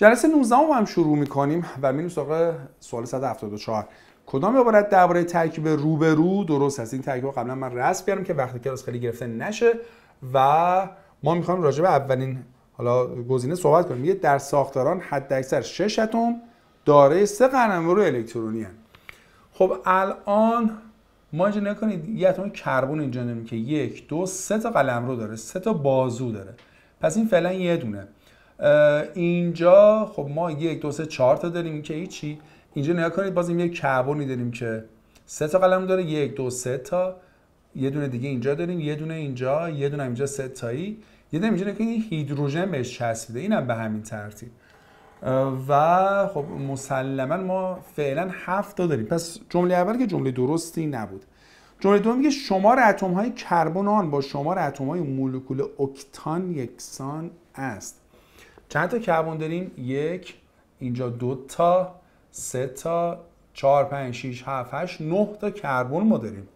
جلسه 19 هم شروع میکنیم و میریم سراغ سوال 174 کدام عبارت درباره ترکیب رو درست هست؟ این ترکیب قبلا من رسم کردم که وقتی کلاس خیلی گرفته نشه و ما میخوایم راجع به اولین حالا گزینه صحبت کنیم یه در ساختاران اکثر 6 اتم دارای سه قلمرو الکترونی هن. خب الان ما اینجا نکنید یه اتم کربن اینجا نمیم که یک دو سه تا قلمرو داره سه تا بازو داره پس این فعلا یه دونه اینجا خب ما یک دو سه چهار تا داریم که هیچی اینجا نگاه کنید باز این یک کربنی داریم که سه تا قلم داره یک دو سه تا یه دونه دیگه اینجا داریم یه دونه اینجا یه دونه اینجا سه تایی یه دونه اینجا که این هیدروژن بهش چسبیده اینم به همین ترتیب و خب مسلما ما فعلا هفت تا داریم پس جمله اول که جمله درستی نبود جمله دوم میگه شمار اتم های کربن آن با شمار اتم های مولکول اکتان یکسان است چند تا کربن داریم یک اینجا دو تا سه تا چهار پنج 6 7 8 9 تا کربن ما داریم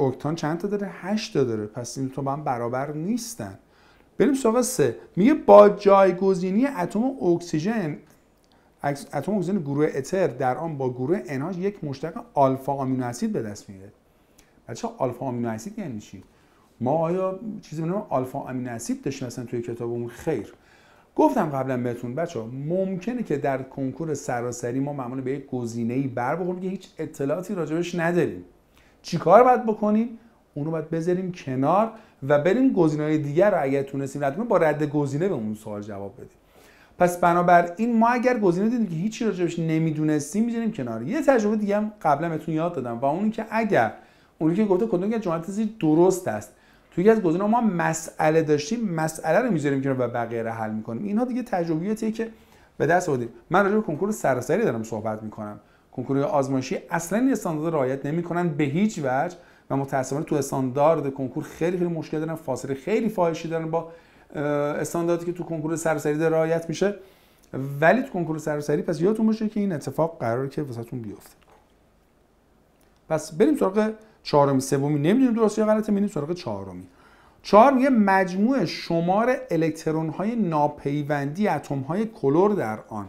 اکتان چند تا داره 8 تا داره پس این تو من برابر نیستن بریم سراغ سه میگه با جایگزینی اتم اکسیژن اتم اکسیژن گروه اتر در آن با گروه انهاش یک مشتق آلفا آمینو اسید به دست میاد بچه آلفا آمینو اسید یعنی چی ما آیا چیزی به نام آلفا آمینو اسید داشتیم مثلا توی کتابمون خیر گفتم قبلا بهتون بچه ها ممکنه که در کنکور سراسری ما معمولا به یک گزینه ای بر بخوریم که هیچ اطلاعاتی راجبش نداریم چیکار باید بکنیم اونو باید بذاریم کنار و بریم های دیگر رو اگر تونستیم رد با رد گزینه به اون سوال جواب بدیم پس بنابراین ما اگر گزینه دیدیم که هیچی راجبش نمیدونستیم میذاریم کنار یه تجربه دیگه هم قبلا بهتون یاد دادم و اون که اگر اونی که گفته کدوم که درست است توی از گزینه ما مسئله داشتیم مسئله رو میذاریم که و بقیه رو حل میکنیم اینا دیگه تجربیاتیه که به دست آوردیم من راجع به کنکور سراسری دارم صحبت میکنم کنکور آزمایشی اصلا این استاندارد رعایت نمیکنن به هیچ وجه و متاسفانه تو استاندارد کنکور خیلی خیلی مشکل دارن فاصله خیلی فاحشی دارن با استانداردی که تو کنکور سراسری در رعایت میشه ولی تو کنکور سراسری پس یادتون باشه که این اتفاق قراره که واسهتون بیفته پس بریم سراغ چهارمی سومی نمیدونیم درست یا غلطه میریم سراغ چهارمی چهار یه مجموع شمار الکترون های ناپیوندی اتم های کلور در آن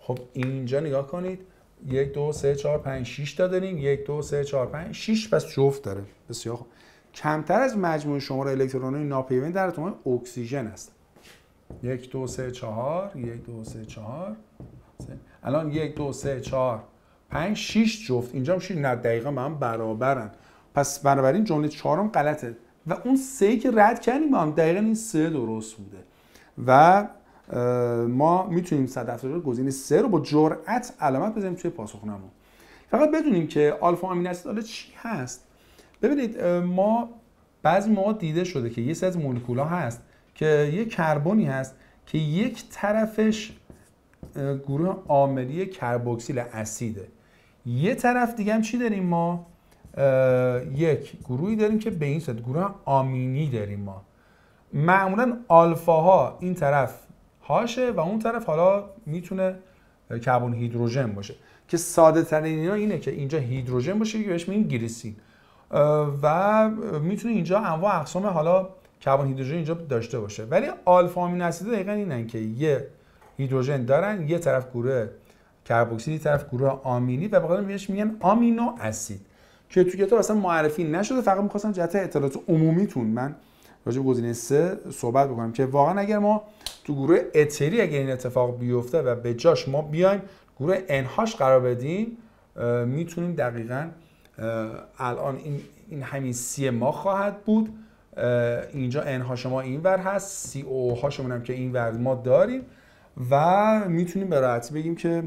خب اینجا نگاه کنید یک دو سه چهار پنج شیش تا داریم یک دو سه چهار پنج شیش پس جفت داره بسیار خوب کمتر از مجموع شمار الکترون های ناپیوند در اتم های اکسیژن است یک دو سه چهار یک دو سه چهار الان یک دو سه چهار 5 6 جفت اینجا هم 6 نه دقیقا با هم برابرن پس بنابراین جمله چهارم غلطه و اون سه که رد کردیم با هم دقیقا این سه درست بوده و ما میتونیم 174 گزینه سه رو با جرأت علامت بزنیم توی نمون. فقط بدونیم که آلفا آمین اسید چی هست ببینید ما بعضی ما دیده شده که یه سری از مولکول‌ها هست که یه کربنی هست که یک طرفش گروه عاملی کربوکسیل اسیده یه طرف دیگه هم چی داریم ما یک گروهی داریم که به این صورت گروه آمینی داریم ما معمولا ها، این طرف هاشه و اون طرف حالا میتونه کربن هیدروژن باشه که ساده ترین اینا اینه که اینجا هیدروژن باشه که بهش میگیم گریسین و میتونه اینجا انواع اقسام حالا کربن هیدروژن اینجا داشته باشه ولی آلفا آمین اسید دقیقاً اینن که یه هیدروژن دارن یه طرف گروه کربوکسیدی طرف گروه آمینی و خاطر بهش میگن آمینو اسید که تو کتاب اصلا معرفی نشده فقط میخواستم جهت اطلاعات عمومیتون من راجع به گزینه 3 صحبت بکنم که واقعا اگر ما تو گروه اتری اگر این اتفاق بیفته و به جاش ما بیایم گروه انهاش قرار بدیم میتونیم دقیقا الان این, این همین سی ما خواهد بود اینجا انها شما ور هست سی او هاشمون هم که ور ما داریم و میتونیم به راحتی بگیم که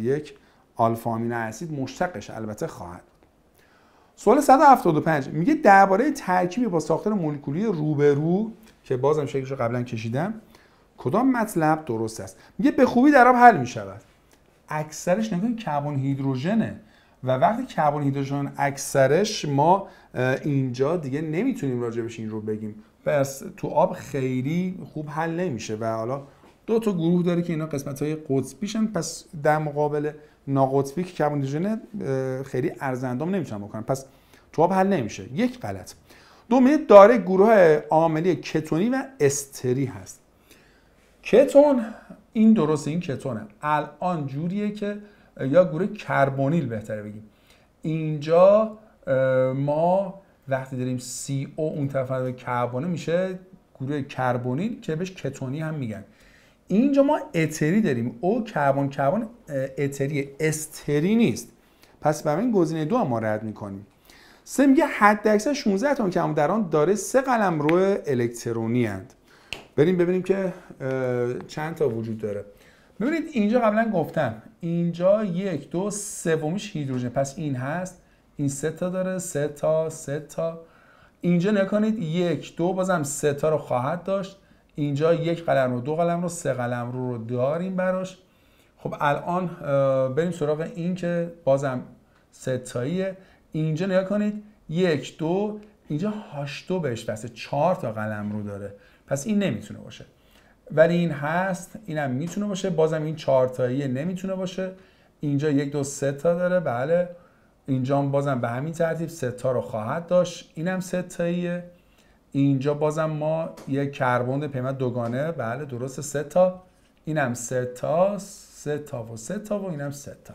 یک آلفا امینو اسید مشتقش البته خواهد سوال 175 میگه درباره ترکیبی با ساختار مولکولی روبرو که بازم شکلش رو قبلا کشیدم کدام مطلب درست است میگه به خوبی آب حل شود. اکثرش نگاه کربن هیدروژنه و وقتی کربن هیدروژن اکثرش ما اینجا دیگه نمیتونیم راجبش این رو بگیم پس تو آب خیلی خوب حل نمیشه و حالا دو تا گروه داره که اینا قسمت های قطبیشن پس در مقابل ناقطبی که کربون خیلی ارزندام نمیتونن بکنن پس جواب حل نمیشه یک غلط میده داره گروه عاملی کتونی و استری هست کتون این درست این کتونه الان جوریه که یا گروه کربونیل بهتره بگیم اینجا ما وقتی داریم سی او اون طرف کربونه میشه گروه کربونیل که بهش کتونی هم میگن اینجا ما اتری داریم او کربن کربن اتری استری نیست پس برای این گزینه دو هم ما رد میکنیم سه میگه حد اکثر 16 اتم که در آن داره سه قلم رو الکترونی هند. بریم ببینیم که چند تا وجود داره ببینید اینجا قبلا گفتم اینجا یک دو سومیش هیدروژن پس این هست این سه تا داره سه تا سه تا اینجا نکنید یک دو بازم سه تا رو خواهد داشت اینجا یک قلم رو دو قلم رو سه قلم رو رو داریم براش خب الان بریم سراغ این که بازم ستاییه اینجا نگاه کنید یک دو اینجا هاشتو بهش دسته چهار تا قلم رو داره پس این نمیتونه باشه ولی این هست اینم میتونه باشه بازم این تاییه نمیتونه باشه اینجا یک دو سه تا داره بله اینجا بازم به همین ترتیب سه تا رو خواهد داشت اینم سه تاییه اینجا بازم ما یه کربن پیمت دوگانه بله درست سه تا اینم سه تا سه تا و سه تا و اینم سه تا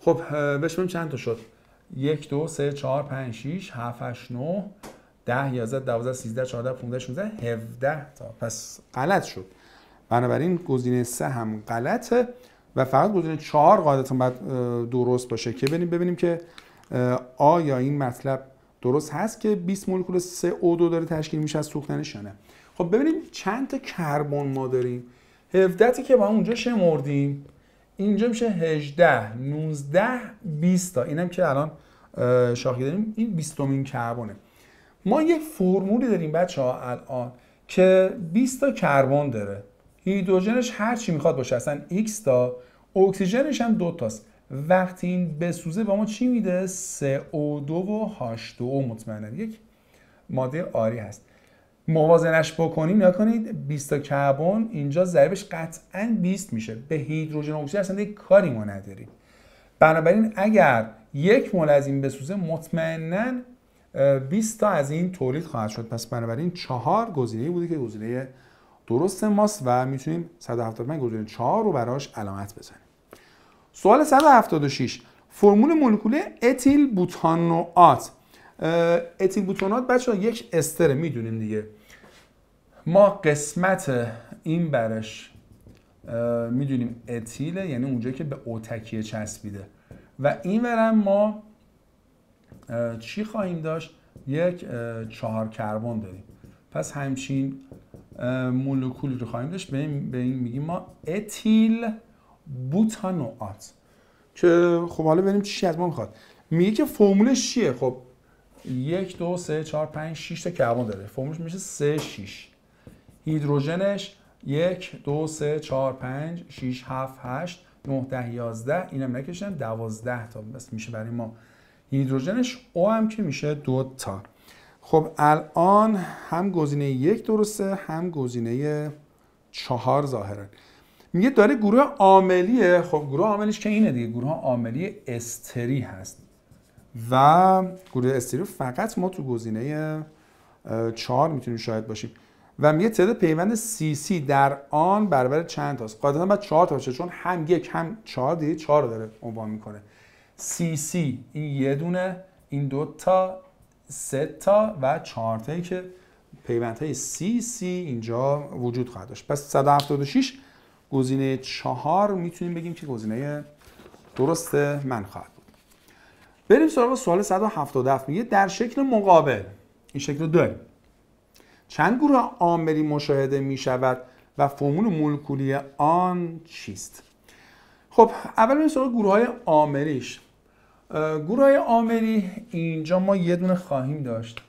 خب بشمیم چند تا شد یک دو سه چهار پنج شیش هفت هشت نه ده یازد دوازده سیزده چهارده پونده هفده تا پس غلط شد بنابراین گزینه سه هم غلطه و فقط گزینه چهار قاعدتا باید درست باشه که ببینیم ببینیم که آیا این مطلب درست هست که 20 مولکول CO2 داره تشکیل میشه از سوختنش نه خب ببینیم چند تا کربن ما داریم 17 که ما اونجا شمردیم اینجا میشه 18 19 20 تا اینم که الان شاخی داریم این 20 مین کربونه ما یه فرمولی داریم بچه ها الان که 20 تا کربن داره هیدروژنش هر چی میخواد باشه اصلا x تا اکسیژنش هم دو تاست وقتی این بسوزه با ما چی میده CO2 و H2O مطمئنا یک ماده آری هست موازنش بکنیم نکنید 20 تا کربن اینجا ضریبش قطعا 20 میشه به هیدروژن اکسید اصلا یک کاری ما نداریم بنابراین اگر یک مول از این بسوزه مطمئنا 20 تا از این تولید خواهد شد پس بنابراین چهار گزینه بوده که گزینه درست ماست و میتونیم 175 گزینه 4 رو براش علامت بزنیم سوال 176 فرمول مولکول اتیل بوتانوات اتیل بوتانوات بچه یک استره میدونیم دیگه ما قسمت این برش میدونیم اتیله یعنی اونجا که به اوتکیه چسبیده و این برم ما چی خواهیم داشت؟ یک چهار کربن داریم پس همچین مولکولی رو خواهیم داشت به این, به این میگیم ما اتیل بوتانوات که خب حالا بریم چی از ما میخواد میگه که فرمولش چیه خب یک دو سه چهار پنج شیش تا کربن داره فرمولش میشه سه شیش هیدروژنش یک دو سه چهار پنج شیش هفت هشت نه ده یازده اینم نکشن دوازده تا بس میشه برای ما هیدروژنش او هم که میشه دو تا خب الان هم گزینه یک درسته هم گزینه چهار ظاهره. میگه داره گروه عاملیه خب گروه عاملیش که اینه دیگه گروه عاملی استری هست و گروه استری فقط ما تو گزینه چهار میتونیم شاید باشیم و میگه تعداد پیوند سی سی در آن برابر چند تاست قاعدتا باید چهار تا باشه چون هم یک هم چهار دیگه چهار داره عنوان میکنه سی سی این یه دونه این دو تا سه تا و چهار تایی که پیوندهای سی سی اینجا وجود خواهد داشت پس 176 گزینه چهار میتونیم بگیم که گزینه درست من خواهد بود بریم سراغ سوال 177 میگه در شکل مقابل این شکل رو داریم چند گروه عاملی مشاهده میشود و فرمول مولکولی آن چیست خب اول بریم سراغ گروه های عاملیش گروه های عاملی اینجا ما یه دونه خواهیم داشت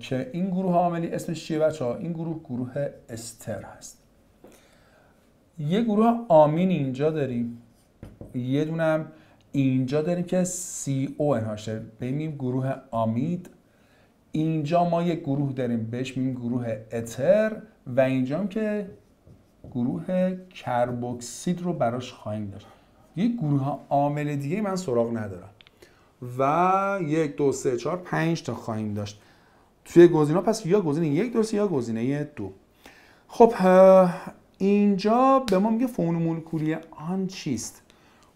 که این گروه عاملی اسمش چیه بچه ها؟ این گروه گروه استر هست یه گروه آمین اینجا داریم یه دونم اینجا داریم که سی او انهاشه ببینیم گروه آمید اینجا ما یک گروه داریم بهش میگیم گروه اتر و اینجا هم که گروه کربوکسید رو براش خواهیم داشت یک گروه عامل دیگه من سراغ ندارم و یک دو سه چهار پنج تا خواهیم داشت توی گزینه پس یا گزینه یک درست یا گزینه دو خب اینجا به ما میگه فرمول مولکولی آن چیست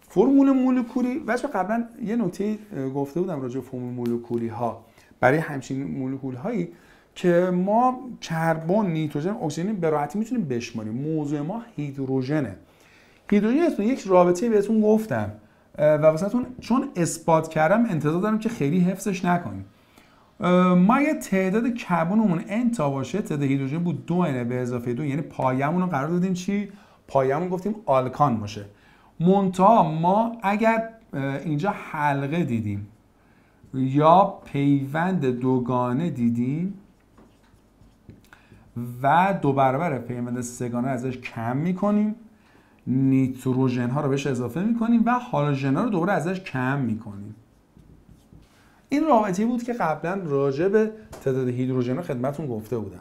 فرمول مولکولی واسه قبلا یه نکته گفته بودم راجع به فرمول مولکولی ها برای همچین مولکول هایی که ما کربن نیتروژن اکسیژن به راحتی میتونیم بشماریم موضوع ما هیدروژنه هیدروژن یک رابطه بهتون گفتم و واسهتون چون اثبات کردم انتظار دارم که خیلی حفظش نکنیم ما یه تعداد کربنمون n تا باشه تعداد هیدروژن بود دو n به اضافه دو یعنی پایمون رو قرار دادیم چی پایمون گفتیم آلکان باشه منتها ما اگر اینجا حلقه دیدیم یا پیوند دوگانه دیدیم و دو برابر پیوند سگانه ازش کم میکنیم نیتروژن ها رو بهش اضافه میکنیم و هالوژن ها رو دوباره ازش کم میکنیم این رابطی بود که قبلا راجع به تعداد هیدروژن خدمتون گفته بودم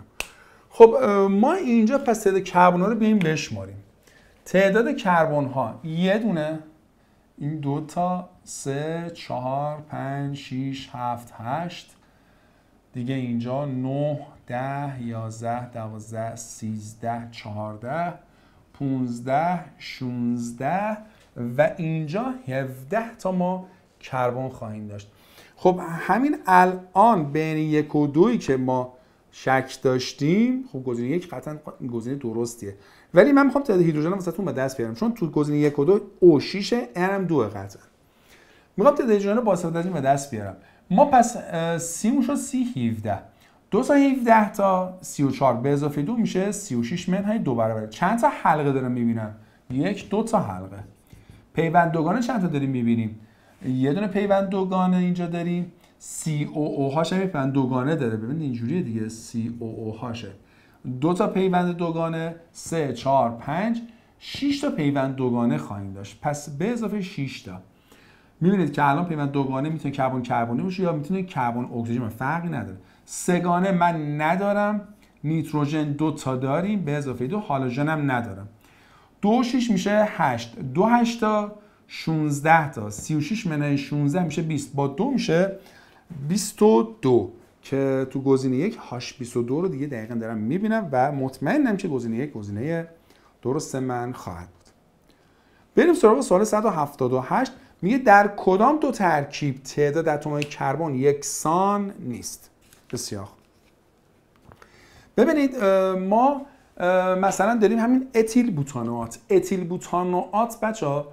خب ما اینجا پس تعداد کربن ها رو بیایم بشماریم تعداد کربن ها یه دونه این دو تا سه چهار پنج شیش هفت هشت دیگه اینجا نه ده یازده دوازده سیزده چهارده پونزده شونزده و اینجا هفده تا ما کربن خواهیم داشت خب همین الان بین یک و دویی که ما شک داشتیم خب گزینه یک قطعا گزینه درستیه ولی من میخوام تعداد هیدروژن واسهتون به دست بیارم چون تو گزینه یک و دو او 6 هم دو قطعا میخوام تعداد هیدروژن با استفاده از این به دست بیارم ما پس سی شد سی 17 دو تا 17 تا 34 به اضافه دو میشه 36 منهای دو برابر چند تا حلقه دارم میبینم یک دو تا حلقه پیوند دوگانه چند تا داریم میبینیم یه دونه پیوند دوگانه اینجا داریم سی او او هاش پیوند دوگانه داره ببینید اینجوریه دیگه سی او او هاشه دو تا پیوند دوگانه سه چهار پنج 6 تا پیوند دوگانه خواهیم داشت پس به اضافه 6 تا میبینید که الان پیوند دوگانه میتونه کربن کربونی باشه یا میتونه کربن اکسیژن فرقی نداره سگانه من ندارم نیتروژن دو تا داریم به اضافه دو هالوژن هم ندارم دو شش میشه هشت دو تا، 16 تا 36 منهای 16 میشه 20 با 2 میشه 22 که تو گزینه یک هاش 22 رو دیگه دقیقا دارم میبینم و مطمئنم که گزینه یک گزینه درست من خواهد بود بریم سراغ سوال 178 میگه در کدام دو ترکیب تعداد های کربن یکسان نیست بسیار ببینید ما مثلا داریم همین اتیل بوتانوات اتیل بوتانوات بچه ها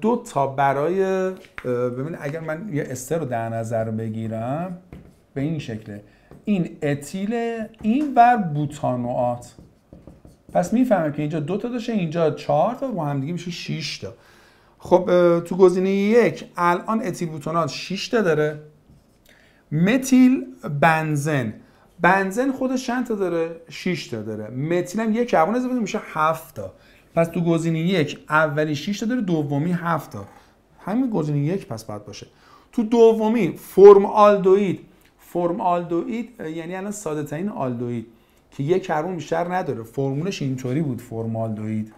دو تا برای ببین اگر من یه استر رو در نظر بگیرم به این شکله این اتیل این بر بوتانوات پس میفهمم که اینجا دو تا داشته اینجا چهار تا با هم دیگه میشه 6 تا خب تو گزینه یک الان اتیل بوتانوات 6 تا داره متیل بنزن بنزن خودش چند تا داره 6 تا داره متیل هم یک کربن اضافه میشه 7 تا پس تو گزینه یک اولی 6 تا داره دومی 7 تا همین گزینه یک پس باید باشه تو دومی فرم آلدوید فرم آلدوئید یعنی الان ساده ترین که یک کربن بیشتر نداره فرمولش اینطوری بود فرم آلدوید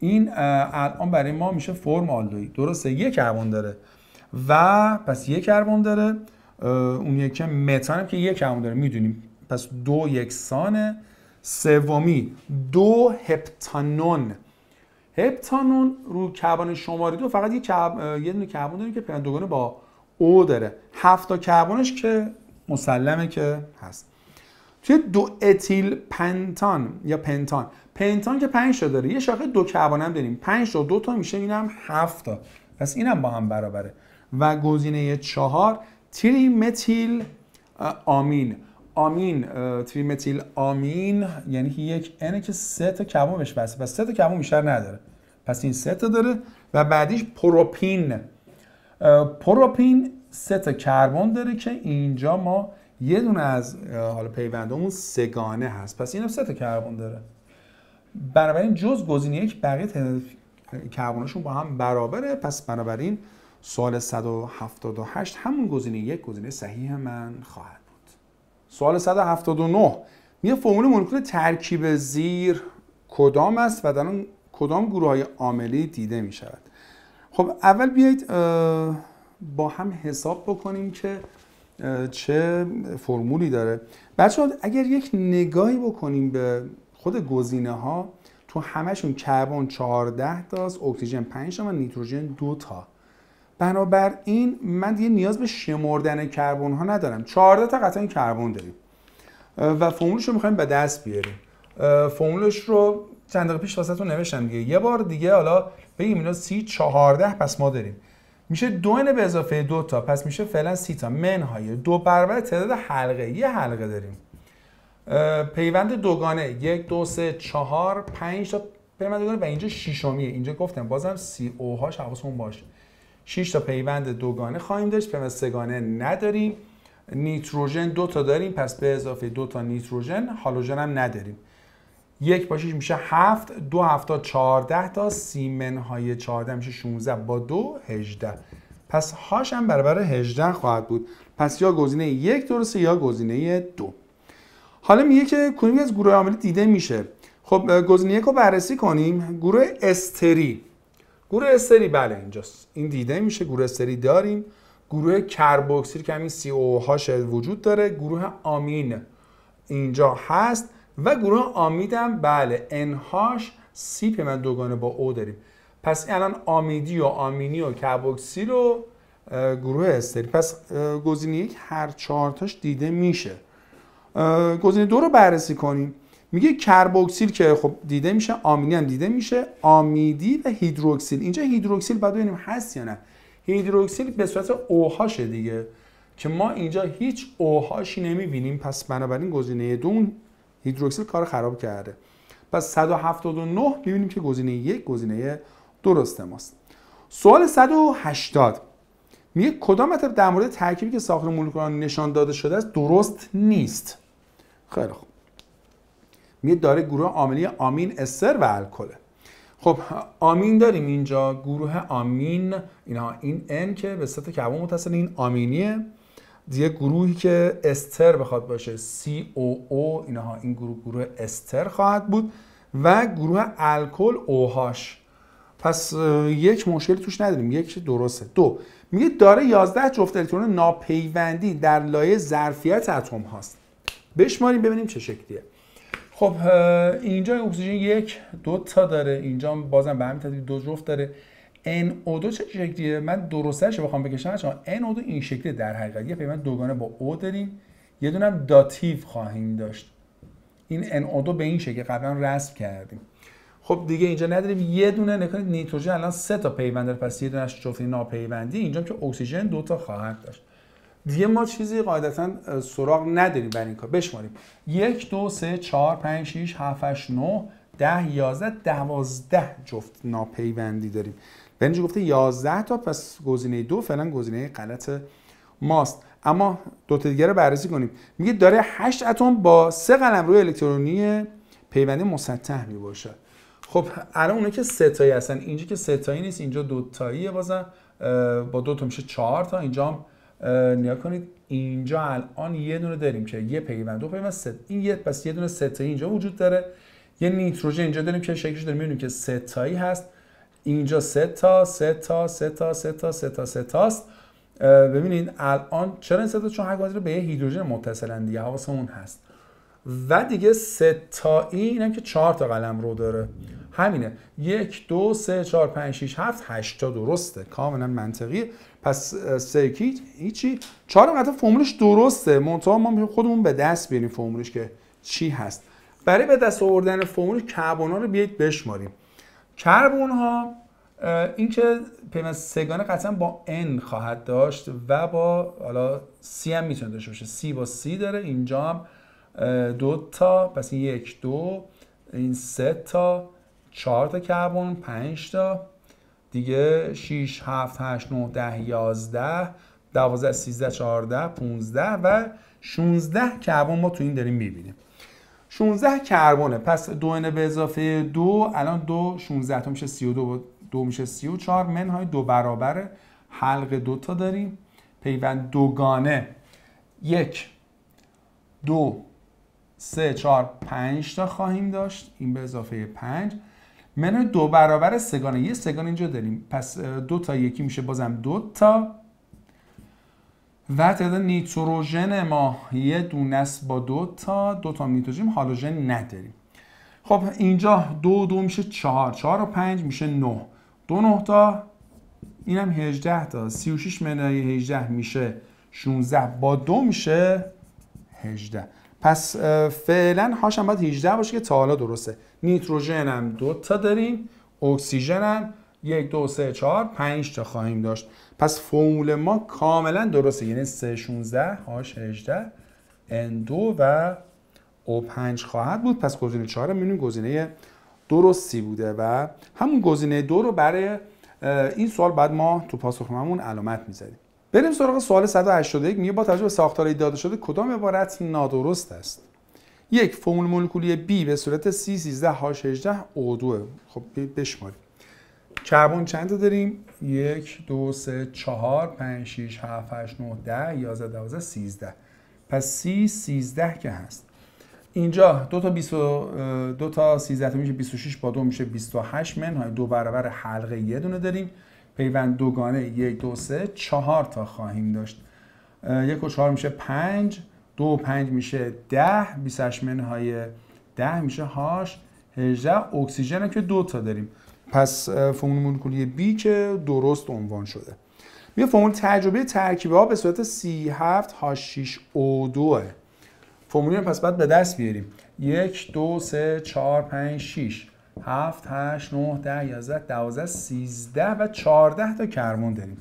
این الان برای ما میشه فرم آلدوید، درسته یک کربن داره و پس یک کربن داره اون یکی متان هم که یک کربن داره میدونیم پس دو یکسانه سومی دو هپتانون هپتانون رو کربن شماره دو فقط یه کرب... یه دونه کربن داره که پنتاگون با او داره هفتا کربنش که مسلمه که هست توی دو اتیل پنتان یا پنتان پنتان که 5 تا داره یه شاخه دو کربن هم داریم 5 تا دو تا میشه اینم 7 تا پس اینم با هم برابره و گزینه چهار تریمتیل آمین آمین تریمتیل آمین یعنی یک N که سه تا بهش بسته پس سه تا بیشتر نداره پس این سه تا داره و بعدیش پروپین پروپین سه تا کربن داره که اینجا ما یه دونه از حالا پیوندمون سگانه هست پس اینم سه تا کربن داره بنابراین جز گزینه یک بقیه کربنشون با هم برابره پس بنابراین سال 178 همون گزینه یک گزینه صحیح من خواهد سوال 179 میگه فرمول مولکول ترکیب زیر کدام است و در آن کدام گروه های عاملی دیده می شود خب اول بیایید با هم حساب بکنیم که چه فرمولی داره بچه اگر یک نگاهی بکنیم به خود گزینه ها تو همشون کربن 14 است، اکسیژن 5 تا و نیتروژن 2 تا بنابراین من دیگه نیاز به شمردن کربن ها ندارم 14 تا قطعا کربن داریم و فرمولش رو میخوایم به دست بیاریم فرمولش رو چند دقیقه پیش واسهتون نوشتم دیگه یه بار دیگه حالا بگیم اینا سی 14 پس ما داریم میشه دو n به اضافه دو تا پس میشه فعلا سی تا منهای دو برابر تعداد حلقه یه حلقه داریم پیوند دوگانه یک دو سه چهار پنج تا پیوند دوگانه و اینجا ششمیه. اینجا گفتم بازم سی او هاش حواسمون باشه 6 تا پیوند دوگانه خواهیم داشت پیوند سگانه نداریم نیتروژن دو تا داریم پس به اضافه دو تا نیتروژن هالوژن هم نداریم یک با 6 میشه 7 دو هفتا 14 تا سیمن های 14 میشه 16 با دو 18 پس هاش هم برابر 18 خواهد بود پس یا گزینه یک درسته یا گزینه دو حالا میگه که کدومی از گروه عاملی دیده میشه خب گزینه یک رو بررسی کنیم گروه استری گروه استری بله اینجاست این دیده میشه گروه استری داریم گروه کربوکسیل که همین سی او هاش وجود داره گروه آمین اینجا هست و گروه آمید هم بله انهاش سی من دوگانه با او داریم پس الان آمیدی و آمینی و کربوکسیل و گروه استری پس گزینه یک هر تاش دیده میشه گزینه دو رو بررسی کنیم میگه کربوکسیل که خب دیده میشه آمینی هم دیده میشه آمیدی و هیدروکسیل اینجا هیدروکسیل بعد ببینیم هست یا نه هیدروکسیل به صورت اوهاشه دیگه که ما اینجا هیچ اوهاشی نمیبینیم پس بنابراین گزینه دو هیدروکسیل کار خراب کرده پس 179 میبینیم که گزینه یک گزینه درست ماست سوال 180 میگه کدام مطلب در مورد ترکیبی که ساختار مولکولان نشان داده شده است درست نیست خیلی خوب میگه داره گروه عاملی آمین استر و الکل. خب آمین داریم اینجا گروه آمین اینها این ان که به صفت کربن متصل این آمینیه دیگه گروهی که استر بخواد باشه سی او او اینها این گروه گروه استر خواهد بود و گروه الکل اوهاش پس یک مشکلی توش نداریم یک درسته دو میگه داره 11 جفت الکترون ناپیوندی در لایه ظرفیت اتم هاست بشماریم ببینیم چه شکلیه خب اینجا اکسیژن یک دو تا داره اینجا بازم به همین ترتیب دو جفت داره او 2 چه شکلیه من درستش بخوام بکشم چون او 2 این شکلی در حقیقت یه پیمان دوگانه با او داریم یه دونم داتیو خواهیم داشت این او 2 به این شکل قبلا رسم کردیم خب دیگه اینجا نداریم یه دونه نکنید نیتروژن الان سه تا پیوند داره پس یه اش جفت ناپیوندی اینجا که اکسیژن دو تا خواهد داشت دیگه ما چیزی قاعدتا سراغ نداریم برای این کار بشماریم یک دو سه چهار پنج شیش هفتش نه ده یازده دوازده جفت ناپیوندی داریم به اینجا گفته یازده تا پس گزینه دو فعلا گزینه غلط ماست اما دو دیگه رو بررسی کنیم میگه داره هشت اتم با سه قلم روی الکترونی پیوندی مسطح می خب الان اونه که سه تایی هستن اینجا که سه نیست اینجا دو تاییه بازم با دو تا میشه چهار تا اینجا نیا کنید اینجا الان یه دونه داریم که یه پیوند دو پیوند ست این یه پس یه دونه اینجا وجود داره یه نیتروژن اینجا داریم که شکلش داریم میبینیم که ستایی هست اینجا سه تا سه تا سه تا سه سه تا تاست ببینید الان چرا این سه تا چون هر به یه هیدروژن متصلن دیگه حواسمون هست و دیگه سه این هم که چهار تا قلم رو داره همینه یک دو سه چهار پنج شیش هفت هشتا درسته کاملا منطقی پس سرکیت هیچی چهار قطعا فرمولش درسته منتها ما خودمون به دست بیاریم فرمولش که چی هست برای به دست آوردن فرمول کربن ها رو بیایید بشماریم کربون ها این که سگانه قطعا با n خواهد داشت و با حالا c هم میتونه داشته باشه سی با سی داره اینجا هم دو تا پس این یک دو این سه تا چهار تا کربن پنج تا دیگه 6 7 8 9 10 11 12 13 14 15 و 16 کربن ما تو این داریم میبینیم 16 کربونه پس دو n به اضافه دو الان دو 16 تا میشه 32 دو میشه 34 منهای دو برابر حلق دو تا داریم پیوند دوگانه یک دو سه چهار پنج تا خواهیم داشت این به اضافه پنج منوی دو برابر سگانه یه سگان اینجا داریم پس دو تا یکی میشه بازم دو تا و تعداد نیتروژن ما یه دونه با دو تا دو تا نیتروژن هالوژن نداریم خب اینجا دو دو میشه چهار چهار و پنج میشه نه دو نه تا این هم سی تا 36 منای هجده میشه شونزه با دو میشه هجده پس فعلا هاشم باید 18 باشه که تا حالا درسته نیتروژن هم دو تا داریم اکسیژن هم یک دو سه چهار پنج تا خواهیم داشت پس فرمول ما کاملا درسته یعنی 3 16 هاش 18 N2 و O5 خواهد بود پس گزینه 4 هم گزینه درستی بوده و همون گزینه دو رو برای این سوال بعد ما تو پاسخناممون علامت می‌زدیم بریم سراغ سوال 181 میگه با توجه به ساختار داده شده کدام عبارت نادرست است یک فرمول مولکولی B به صورت C 13 H 18 O2 خب بشماریم کربن چند تا داریم؟ یک، دو، سه، چهار، پنج، شیش، هفت، هشت، نه، ده، یازده، دوازده، سیزده پس سی سیزده که هست اینجا دو تا, بیس دو تا سیزده تا میشه 26 با دو میشه 28 منهای دو برابر حلقه یه دونه داریم پیوند دوگانه یک دو سه چهار تا خواهیم داشت یک و چهار میشه پنج دو و پنج میشه ده بیسش منهای ده میشه هاش هجده اکسیژن هم که دو تا داریم پس فرمول مولکولی بی که درست عنوان شده بیا فرمول تجربه ترکیبه ها به صورت سی هفت h شیش او دوه فرمولی پس باید به دست بیاریم یک دو سه چهار پنج شیش 7 8 9 10 11 12 13 و 14 تا کرمون داریم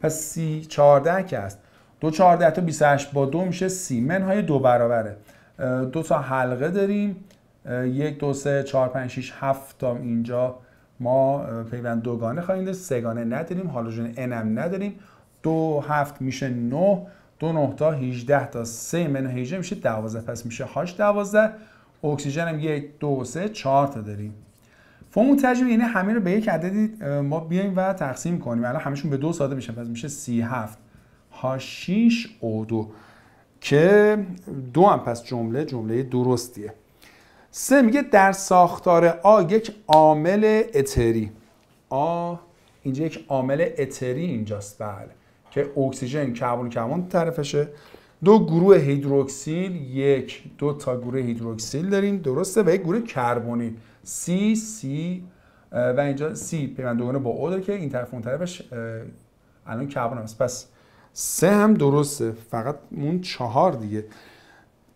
پس سی 14 که است دو 14 تا 28 با دو میشه سی منهای دو برابره دو تا حلقه داریم یک دو سه چهار پنج شیش هفت تا اینجا ما پیوند دوگانه خواهیم سه سگانه نداریم هالوژن انم هم نداریم دو هفت میشه نه دو نه تا 18 تا سه من هیجه میشه 12 پس میشه هاش 12 اکسیژن هم یک دو سه چهار تا داریم فرمول تجربی یعنی همه رو به یک عددی ما بیایم و تقسیم کنیم الان همشون به دو ساده میشه، پس میشه سی هفت ها شیش او دو که دو هم پس جمله جمله درستیه سه میگه در ساختار آ یک عامل اتری آ اینجا یک عامل اتری اینجاست بله که اکسیژن کربن کربن طرفشه دو گروه هیدروکسیل یک دو تا گروه هیدروکسیل داریم درسته و یک گروه کربونی، سی سی و اینجا سی پیوند دوگانه با او داره که این طرف اون طرفش الان کربن است. پس سه هم درسته فقط اون چهار دیگه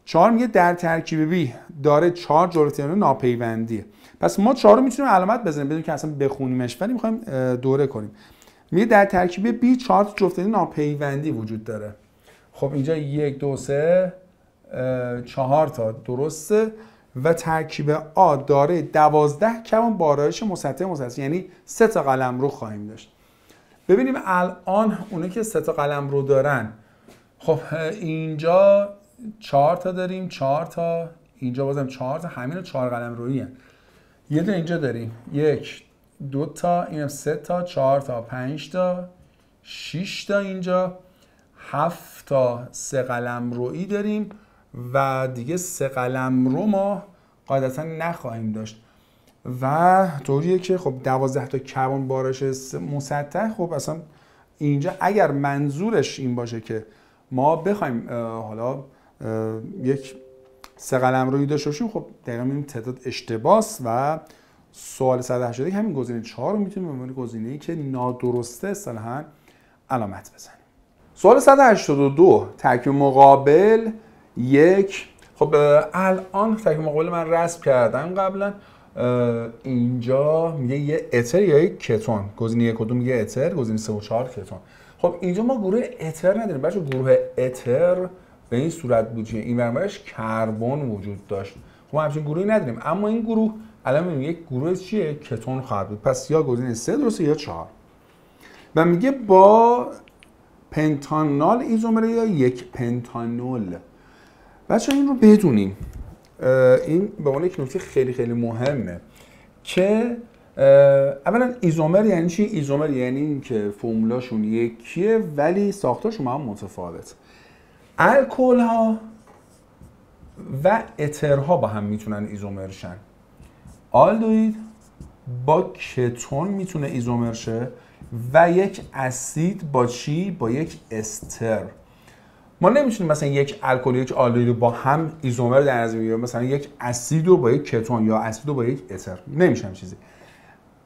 چهار میگه در ترکیب بی داره چهار جورتیان ناپیوندیه پس ما چهار رو میتونیم علامت بزنیم بدون که اصلا بخونیمش ولی میخوایم دوره کنیم میگه در ترکیب بی چهار جفت ناپیوندی وجود داره خب اینجا یک دو سه چهار تا درسته و ترکیب آ داره دوازده کمان بارایش مسطح مسطح یعنی سه تا قلم رو خواهیم داشت ببینیم الان اونه که سه تا قلم رو دارن خب اینجا چهار تا داریم چهار تا اینجا بازم چهار تا همین چهار قلم روی هم. یه دو اینجا داریم یک دو تا اینم سه تا چهار تا پنج تا شش تا اینجا هفت تا سه قلم روی داریم و دیگه سه قلم رو ما قاعدتا نخواهیم داشت و طوریه که خب دوازده تا کربن بارش مسطح خب اصلا اینجا اگر منظورش این باشه که ما بخوایم حالا یک سه قلم روی داشته باشیم خب دقیقا این تعداد اشتباس و سوال 181 همین گزینه 4 رو میتونیم به عنوان گزینه‌ای که نادرسته هم علامت بزنیم سوال 182 ترکیب مقابل یک خب الان ترکیب مقابل من رسم کردم قبلا اینجا میگه یه اتر یا یک کتون گزینه کدوم میگه اتر گزینه سه و 4 کتون خب اینجا ما گروه اتر نداریم بچه گروه اتر به این صورت بود که این برمارش کربن وجود داشت خب همچین گروهی نداریم اما این گروه الان یک گروه چیه کتون خواهد بود پس یا گزینه سه درسته یا 4 و میگه با پنتانال ایزومره یا یک پنتانول بچه این رو بدونیم این به عنوان یک نکته خیلی خیلی مهمه که اولا ایزومر یعنی چی؟ ایزومر یعنی که فرمولاشون یکیه ولی ساختارشون هم متفاوت الکل ها و اترها با هم میتونن ایزومر شن آلدوید با کتون میتونه ایزومر شه و یک اسید با چی با یک استر ما نمیتونیم مثلا یک الکل یک آلدهید رو با هم ایزومر در نظر مثلا یک اسید رو با یک کتون یا اسید رو با یک اتر نمیشم چیزی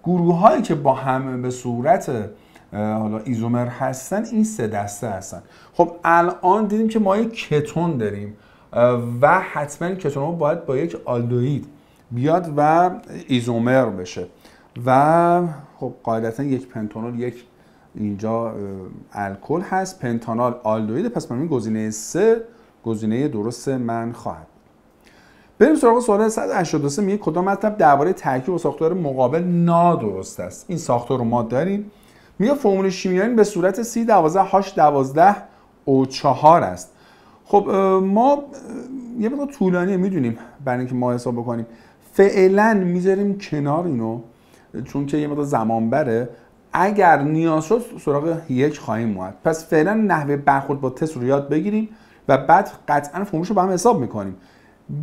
گروه هایی که با هم به صورت حالا ایزومر هستن این سه دسته هستن خب الان دیدیم که ما یک کتون داریم و حتما کتون رو باید با یک آلدهید بیاد و ایزومر بشه و خب قاعدتا یک پنتانول یک اینجا الکل هست پنتانال آلدوید پس من گزینه سه گزینه درست من خواهد بریم سراغ سوال 183 میگه کدام مطلب درباره ترکیب و ساختار مقابل نادرست است این ساختار رو ما داریم میگه فرمول شیمیایی به صورت سی 12 h 12 o 4 است خب ما یه مقدار طولانی میدونیم برای اینکه ما حساب بکنیم فعلا میذاریم کنار اینو چون که یه مقدار زمان بره اگر نیاز شد سراغ یک خواهیم اومد پس فعلا نحوه برخورد با تست رو یاد بگیریم و بعد قطعا فرمولش رو با هم حساب میکنیم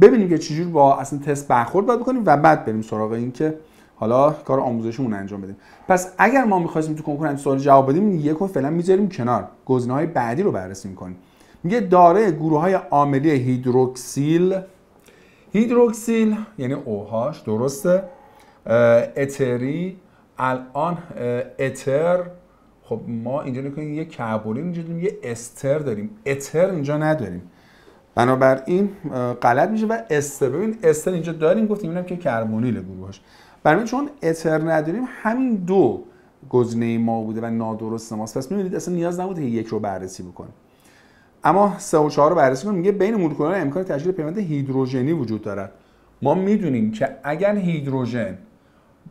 ببینیم که چجور با اصلا تست برخورد باید بکنیم و بعد بریم سراغ این که حالا کار آموزشمون انجام بدیم پس اگر ما میخواستیم تو کنکور سوال جواب بدیم یک رو فعلا میذاریم کنار گزینه‌های بعدی رو بررسی میکنیم میگه داره گروه های عاملی هیدروکسیل هیدروکسیل یعنی اوهاش درسته اتری الان اتر خب ما اینجا نکنیم یه کربولین اینجا داریم یه استر داریم اتر اینجا نداریم بنابراین غلط میشه و استر ببین استر اینجا داریم گفتیم اینم که کربونیل گروهش بنابراین چون اتر نداریم همین دو گزینه ما بوده و نادرست ماست پس میبینید اصلا نیاز نبوده که یک رو بررسی بکنیم اما سه و چهار رو بررسی کنیم میگه بین مولکول‌ها امکان تشکیل پیوند هیدروژنی وجود دارد ما میدونیم که اگر هیدروژن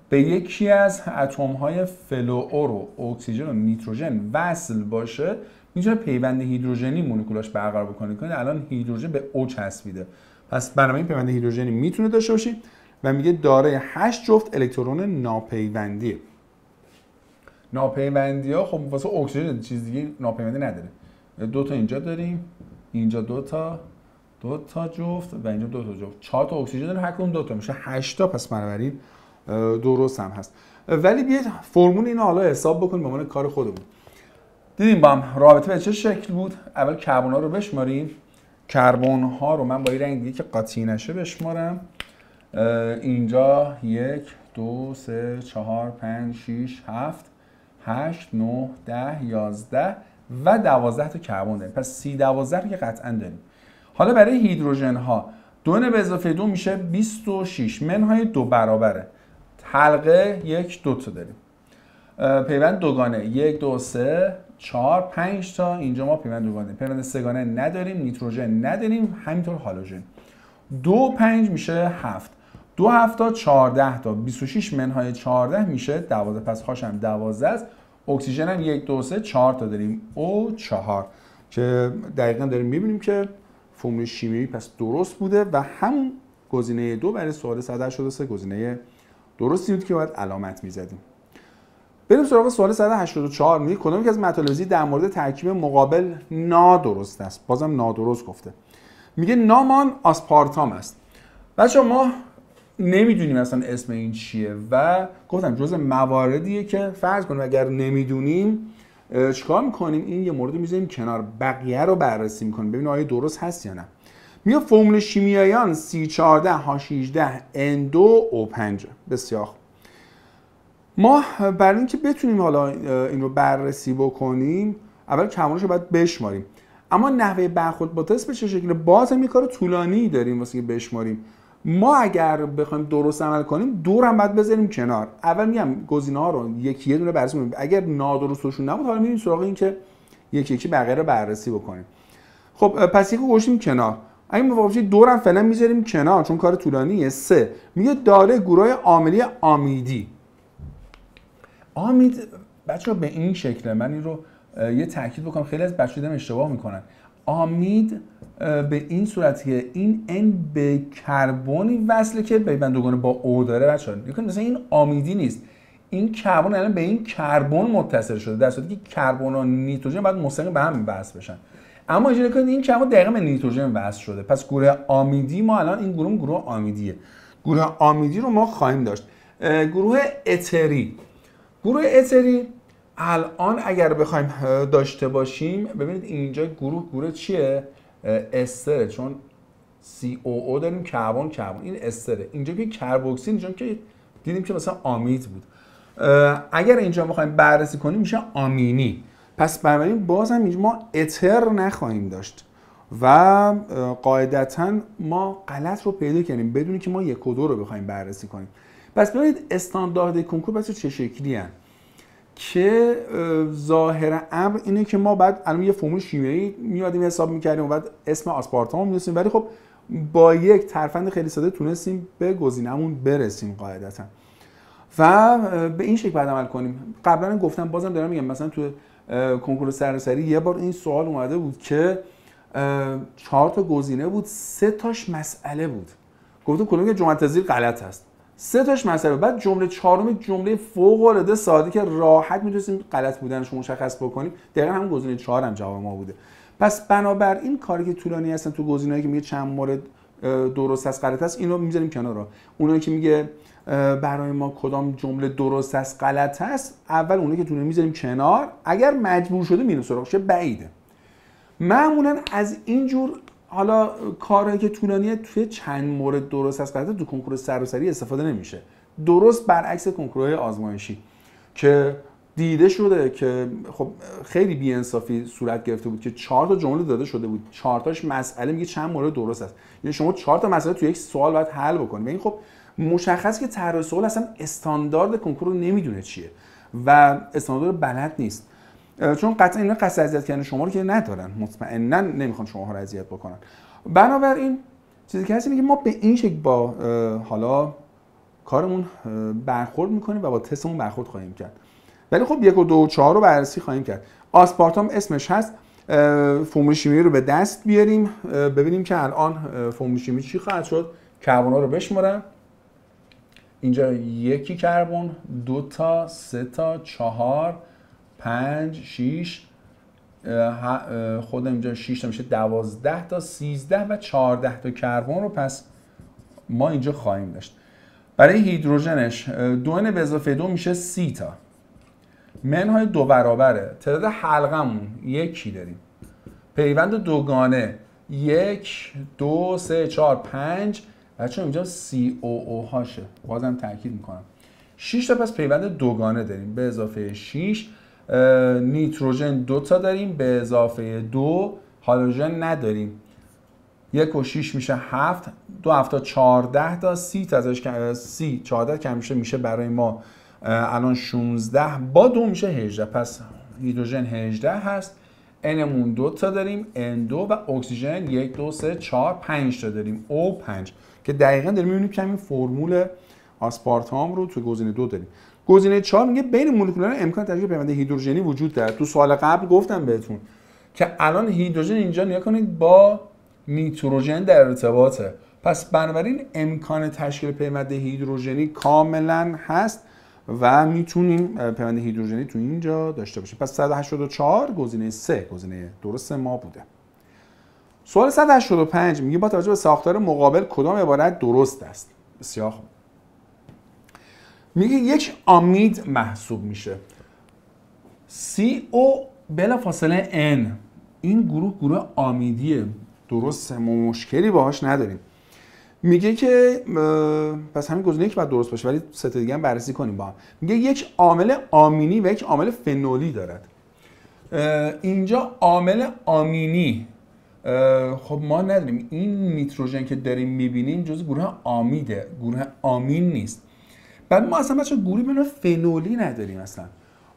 به یکی از اتم های فلوئور و اکسیژن و نیتروژن وصل باشه میتونه پیوند هیدروژنی مولکولاش برقرار بکنه که یعنی الان هیدروژن به او چسبیده پس این پیوند هیدروژنی میتونه داشته باشید و میگه داره 8 جفت الکترون ناپیوندیه ناپیوندی ها خب واسه اکسیژن چیز دیگه ناپیوندی نداره دو تا اینجا داریم اینجا دو تا دو تا جفت و اینجا دو تا جفت چهار تا اکسیژن داره هر کدوم دو تا میشه 8 تا پس بنابراین درست هم هست ولی بیاید فرمول اینو حالا حساب بکنیم به عنوان کار خودمون دیدیم با هم رابطه به چه شکل بود اول کربن ها رو بشماریم کربن ها رو من با این رنگ دیگه که قاطی نشه بشمارم اینجا یک دو سه چهار پنج شیش هفت هشت نه ده یازده و دوازده تا کربن داریم پس سی دوازده رو که قطعا داریم حالا برای هیدروژن ها دو به اضافه دو میشه 26 منهای دو برابره حلقه یک دو تا داریم پیوند دوگانه یک دو سه چهار پنج تا اینجا ما پیوند دوگانه پیوند سگانه نداریم نیتروژن نداریم همینطور هالوژن دو پنج میشه هفت دو هفت تا چهارده تا 26 منهای 14 میشه 12 پس هاشم دوازده. است اکسیژن هم یک دو سه چهار تا داریم او چهار که دقیقا داریم میبینیم که فرمول شیمیایی پس درست بوده و همون گزینه دو برای سوال سه گزینه درستی بود که باید علامت میزدیم بریم سراغ سوال 184 میگه کدام که از مطالب در مورد ترکیب مقابل نادرست است بازم نادرست گفته میگه نامان آسپارتام است بچه ما نمیدونیم اصلا اسم این چیه و گفتم جز مواردیه که فرض کنیم اگر نمیدونیم چیکار میکنیم این یه مورد میذاریم کنار بقیه رو بررسی میکنیم ببینیم آیا درست هست یا نه میگه فرمول شیمیاییان c 14 h 16 N2O5 بسیار ما برای اینکه بتونیم حالا این رو بررسی بکنیم اول کمانش رو باید بشماریم اما نحوه برخورد با تست به چه شکله باز هم کار طولانی داریم واسه که بشماریم ما اگر بخوایم درست عمل کنیم دور هم باید بذاریم کنار اول میگم گزینه ها رو یکی یه دونه بررسی کنیم اگر نادرستشون نبود حالا میریم سراغ اینکه یکی یکی بقیه رو بررسی بکنیم خب پس یکو گوشیم کنار اگه مفاوضه دورم فعلا میذاریم کنار چون کار طولانیه سه میگه داره گروه عاملی آمیدی آمید بچه به این شکله من این رو یه تاکید بکنم خیلی از بچه اشتباه میکنن آمید به این صورتیه این ان به کربنی وصله که دوگانه با او داره بچه ها مثلا این آمیدی نیست این کربن الان به این کربن متصل شده در صورتی که کربن و نیتروژن باید مستقیم به هم بحث بشن اما اجازه کنید این کباب دقیقا به نیتروژن وصل شده پس گروه آمیدی ما الان این گروه گروه آمیدیه گروه آمیدی رو ما خواهیم داشت گروه اتری گروه اتری الان اگر بخوایم داشته باشیم ببینید اینجا گروه گروه چیه استره چون COO داریم کربن کربن این استره اینجا که کربوکسیل چون که دیدیم که مثلا آمید بود اگر اینجا بخوایم بررسی کنیم میشه آمینی پس بنابراین باز هم اینجا ما اتر نخواهیم داشت و قاعدتا ما غلط رو پیدا کردیم بدونی که ما یک و دو رو بخوایم بررسی کنیم پس ببینید استاندارد کنکور بسیار چه شکلی هن؟ که ظاهر امر اینه که ما بعد الان یه فرمول شیمیایی میادیم حساب میکردیم و بعد اسم آسپارتام میدونستیم ولی خب با یک ترفند خیلی ساده تونستیم به گزینمون برسیم قاعدتا و به این شکل بعد عمل کنیم قبلا گفتم بازم دارم میگم مثلا تو کنکور سراسری یه بار این سوال اومده بود که چهار تا گزینه بود سه تاش مسئله بود گفتم کلمه که جمله تزیر غلط هست سه تاش مسئله بعد جمله چهارم جمله فوق العاده ساده که راحت میتونستیم غلط بودنش رو مشخص بکنیم دقیقا همون گزینه چهارم هم جواب ما بوده پس بنابر این کاری که طولانی هستن تو گزینه‌ای که میگه چند مورد درست است غلط است اینو میذاریم کنار اونایی که میگه برای ما کدام جمله درست است غلط است اول اونه که تونه میذاریم کنار اگر مجبور شده میریم سراغش بعیده معمولا از اینجور حالا کارهایی که طولانیه توی چند مورد درست است غلط تو کنکور سراسری استفاده نمیشه درست برعکس کنکورهای آزمایشی که دیده شده که خب خیلی بیانصافی صورت گرفته بود که چهارتا تا جمله داده شده بود چهار تاش مسئله میگه چند مورد درست است یعنی شما چهار تا مسئله تو یک سوال باید حل بکنید این خب مشخص که طرح سوال اصلا استاندارد کنکور رو نمیدونه چیه و استاندارد بلد نیست چون قطعا اینا قصد اذیت کردن شما رو که ندارن مطمئنا نمیخوان شما رو اذیت بکنن بنابراین چیزی که هست اینه که ما به این شکل با حالا کارمون برخورد میکنیم و با تستمون برخورد خواهیم کرد ولی خب یک و دو و چهار رو بررسی خواهیم کرد آسپارتام اسمش هست فرمول شیمی رو به دست بیاریم ببینیم که الان فرمول شیمی چی خواهد شد کربونا رو بشمارم اینجا یکی کربن دو تا سه تا چهار پنج شیش خود اینجا شیش تا میشه دوازده تا سیزده و چهارده تا کربن رو پس ما اینجا خواهیم داشت برای هیدروژنش دو به اضافه دو میشه سی تا های دو برابره تعداد حلقمون یکی داریم پیوند دوگانه یک دو سه چهار پنج بچه اینجا COO هاشه بازم تاکید میکنم 6 تا پس پیوند دوگانه داریم به اضافه 6 نیتروژن دو تا داریم به اضافه دو هالوژن نداریم یک و 6 میشه 7 دو هفتا 14 تا سی ازش سی 14 که همیشه میشه برای ما الان 16 با دو میشه 18 پس هیدروژن 18 هست نمون دو تا داریم N2 و اکسیژن یک دو سه چهار پنج تا داریم O5 که دقیقا داریم میبینیم که همین فرمول آسپارتام رو تو گزینه دو داریم گزینه چهار میگه بین مولکولار امکان تشکیل پیوند هیدروژنی وجود دارد تو سال قبل گفتم بهتون که الان هیدروژن اینجا نیا کنید با نیتروژن در ارتباطه پس بنابراین امکان تشکیل پیوند هیدروژنی کاملا هست و میتونیم پیوند هیدروژنی تو اینجا داشته باشیم پس 184 گزینه 3 گزینه درست ما بوده سوال 185 میگه با توجه به ساختار مقابل کدام عبارت درست است بسیار خوب میگه یک آمید محسوب میشه CO بلا فاصله N این گروه گروه آمیدیه درست ما مشکلی باهاش نداریم میگه که پس همین گزینه یک بعد درست باشه ولی سه دیگه هم بررسی کنیم با هم میگه یک عامل آمینی و یک عامل فنولی دارد اینجا عامل آمینی خب ما نداریم این نیتروژن که داریم میبینیم جز گروه آمیده گروه آمین نیست بعد ما اصلا بچه گروه به فنولی نداریم اصلا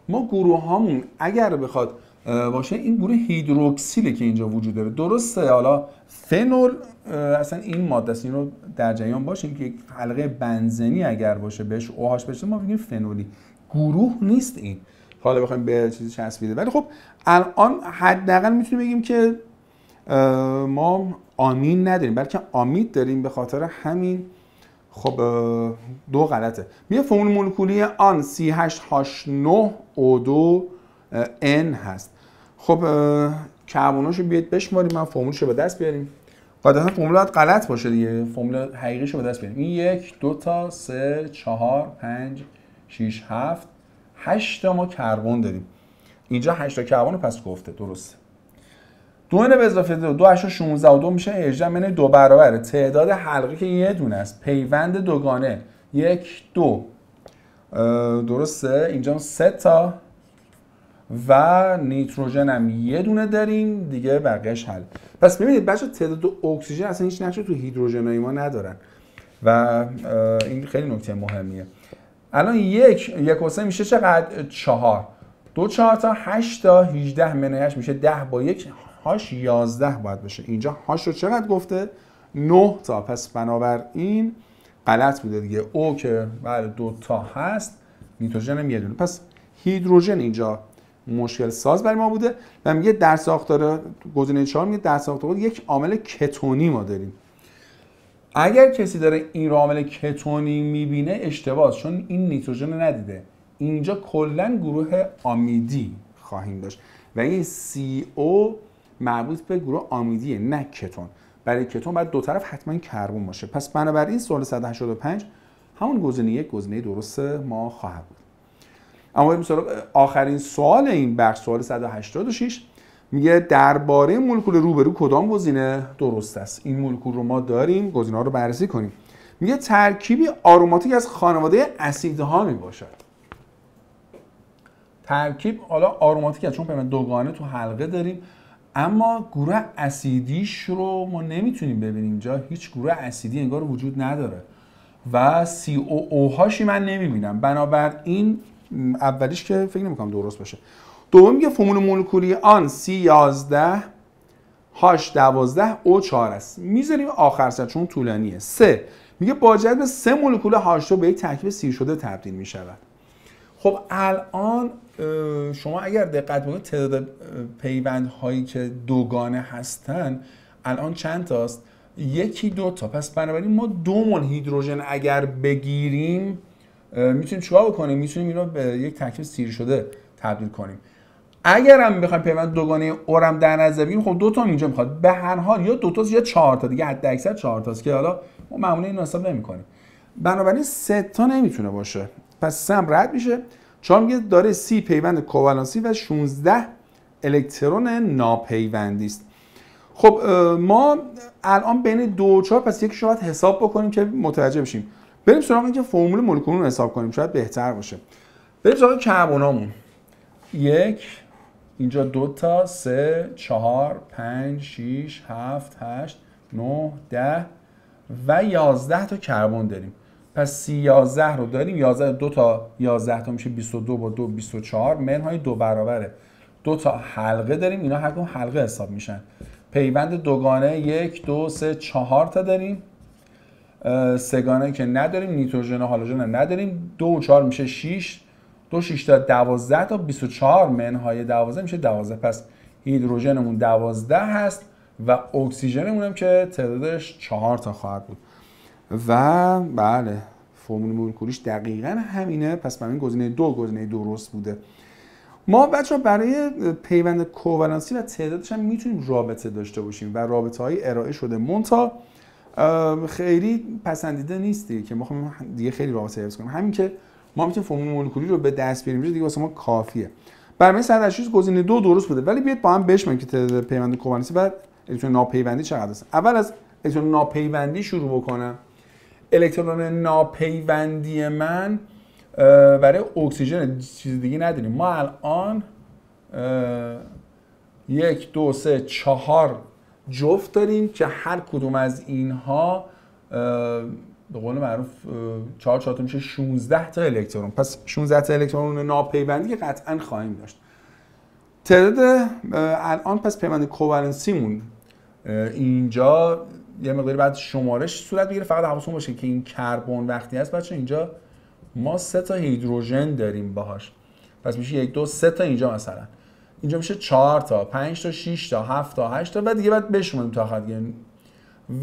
ما گروه هامون اگر بخواد باشه این گروه هیدروکسیله که اینجا وجود داره درسته حالا فنول اصلا این ماده است این رو در جریان باشیم که حلقه بنزنی اگر باشه بهش اوهاش بشه ما میگیم فنولی گروه نیست این حالا بخوایم به چیزی چسبیده ولی خب الان حداقل میتونیم بگیم که ما آمین نداریم بلکه آمید داریم به خاطر همین خب دو غلطه می فرمول مولکولی آن C8H9O2 N هست خب کربوناشو بیاد بشماریم من فرمولشو به دست بیاریم قاعدتا فرمول باید غلط باشه دیگه فرمول حقیقیشو به دست بیاریم این یک دو تا سه چهار پنج شیش هفت هشت ما کربن داریم اینجا هشت تا رو پس گفته درسته دو به اضافه دو دو هشت و و دو میشه هجده من دو برابره تعداد حلقه که یه دونه است پیوند دوگانه یک دو درسته اینجا سه تا و نیتروژن هم یه دونه داریم دیگه بقیهش حل پس میبینید بچه تعداد اکسیژن اصلا هیچ نقشه تو هیدروژن ما ندارن و این خیلی نکته مهمیه الان یک یک و میشه چقدر چهار دو چهار تا هشت تا هیجده منایش میشه ده با یک هاش یازده باید بشه اینجا هاش رو چقدر گفته نه تا پس بنابراین غلط بوده دیگه او که بله دو تا هست نیتروژن هم یه دونه پس هیدروژن اینجا مشکل ساز برای ما بوده و میگه در ساختار گزینه 4 میگه در ساختار یک عامل کتونی ما داریم اگر کسی داره این عامل کتونی میبینه اشتباه چون این نیتروژن ندیده اینجا کلا گروه آمیدی خواهیم داشت و این سی او مربوط به گروه آمیدیه نه کتون برای کتون باید دو طرف حتما کربن باشه پس بنابراین سوال 185 همون گزینه یک گزینه درست ما خواهد بود اما بریم آخرین سوال این بخش سوال 186 میگه درباره مولکول روبرو کدام گزینه درست است این مولکول رو ما داریم گزینه‌ها رو بررسی کنیم میگه ترکیبی آروماتیک از خانواده اسیدها میباشد. ترکیب حالا آروماتیک چون دوگانه تو حلقه داریم اما گروه اسیدیش رو ما نمیتونیم ببینیم اینجا هیچ گروه اسیدی انگار وجود نداره و سی او او هاشی من نمیبینم بنابراین اولیش که فکر نمیکنم درست باشه دوم میگه فرمول مولکولی آن سی 11 هاش 12 او 4 است میذاریم آخر سر چون طولانیه سه میگه با جذب سه مولکول هاش به یک ترکیب سیر شده تبدیل میشود خب الان شما اگر دقت بکنید تعداد پیوند هایی که دوگانه هستن الان چند تاست یکی دو تا پس بنابراین ما دو مول هیدروژن اگر بگیریم میتونیم چیکار بکنیم میتونیم اینو به یک ترکیب سیر شده تبدیل کنیم اگر هم بخوایم پیوند دوگانه اورم در نظر بگیریم خب دو تا اینجا میخواد به هر حال یا دو تا یا چهار تا دیگه حد اکثر چهار تاست که حالا ما معمولا اینو حساب نمیکنیم بنابراین سه تا نمیتونه باشه پس سم رد میشه چون میگه داره سی پیوند کووالانسی و 16 الکترون ناپیوندی است خب ما الان بین دو چهار پس یک شاید حساب بکنیم که متوجه بشیم بریم سراغ اینکه فرمول مولکول رو حساب کنیم شاید بهتر باشه بریم سراغ کربنامون یک اینجا دو تا سه چهار پنج شیش هفت هشت نه ده و یازده تا کربن داریم پس سی یازده رو داریم یازده دو تا یازده تا میشه 22 با دو 24 منهای دو برابره دو تا حلقه داریم اینا هر حلقه حساب میشن پیوند دوگانه یک دو سه چهار تا داریم سگانه که نداریم نیتروژن و هالوژن هم نداریم دو و چهار میشه 6 دو 6 تا 12 تا 24 منهای 12 میشه 12 پس هیدروژنمون 12 هست و اکسیژنمون هم که تعدادش 4 تا خواهد بود و بله فرمول مولکولیش دقیقا همینه پس برای این گزینه دو گزینه درست بوده ما بچه برای پیوند کوولانسی و تعدادش هم میتونیم رابطه داشته باشیم و رابطه های ارائه شده مونتا خیلی پسندیده نیست دیگه که ما خب دیگه خیلی رابطه سرویس کنیم همین که ما میتونیم فرمول مولکولی رو به دست بیاریم دیگه واسه ما کافیه برنامه 180 گزینه دو درست بوده ولی بیاید با هم بشم که تعداد پیوند کوبالنسی و الکترون ناپیوندی چقدر است اول از الکترون ناپیوندی شروع بکنم الکترون ناپیوندی من برای اکسیژن چیز دیگه نداریم ما الان یک دو سه چهار جفت داریم که هر کدوم از اینها به قول معروف 4 4 میشه 16 تا الکترون پس 16 تا الکترون ناپیوندی که قطعا خواهیم داشت تعداد الان پس پیوند مون اینجا یه مقداری بعد شمارش صورت بگیره فقط حواستون باشه که این کربن وقتی هست بچه اینجا ما سه تا هیدروژن داریم باهاش پس میشه یک دو سه تا اینجا مثلا اینجا میشه 4 تا 5 تا 6 تا 7 تا 8 تا بعد دیگه بعد بشمونیم تا خط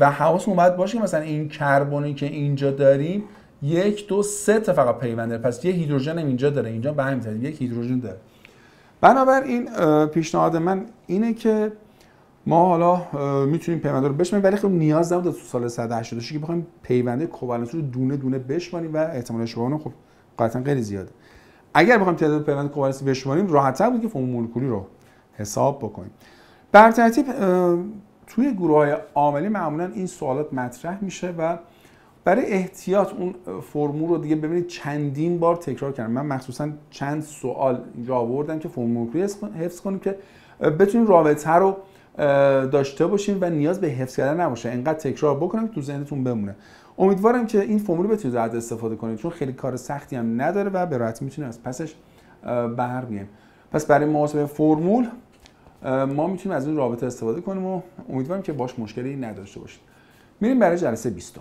و حواسمون باید باشه که مثلا این کربونی که اینجا داریم یک دو سه تا فقط پیوند داره پس یه هیدروژن هم اینجا داره اینجا به هم ترتیب یک هیدروژن داره بنابراین پیشنهاد من اینه که ما حالا میتونیم پیوند رو بشمونیم ولی خب نیاز نبود تو سال 186 که بخوایم پیونده کووالنس رو دونه دونه بشمونیم و احتمال شما خب قطعا خیلی زیاده اگر بخوایم تعداد پیوند کوارسی بشماریم راحت‌تر بود که فرمول مولکولی رو حساب بکنیم بر ترتیب توی گروه های عاملی معمولا این سوالات مطرح میشه و برای احتیاط اون فرمول رو دیگه ببینید چندین بار تکرار کردم من مخصوصا چند سوال اینجا آوردم که فرمول مولکولی حفظ کنیم که بتونیم رابطه رو داشته باشیم و نیاز به حفظ کردن نباشه انقدر تکرار بکنم که تو ذهنتون بمونه امیدوارم که این فرمول بتونید استفاده کنید چون خیلی کار سختی هم نداره و به راحتی میتونید از پسش بر پس برای محاسبه فرمول ما میتونیم از این رابطه استفاده کنیم و امیدوارم که باش مشکلی نداشته باشید میریم برای جلسه 20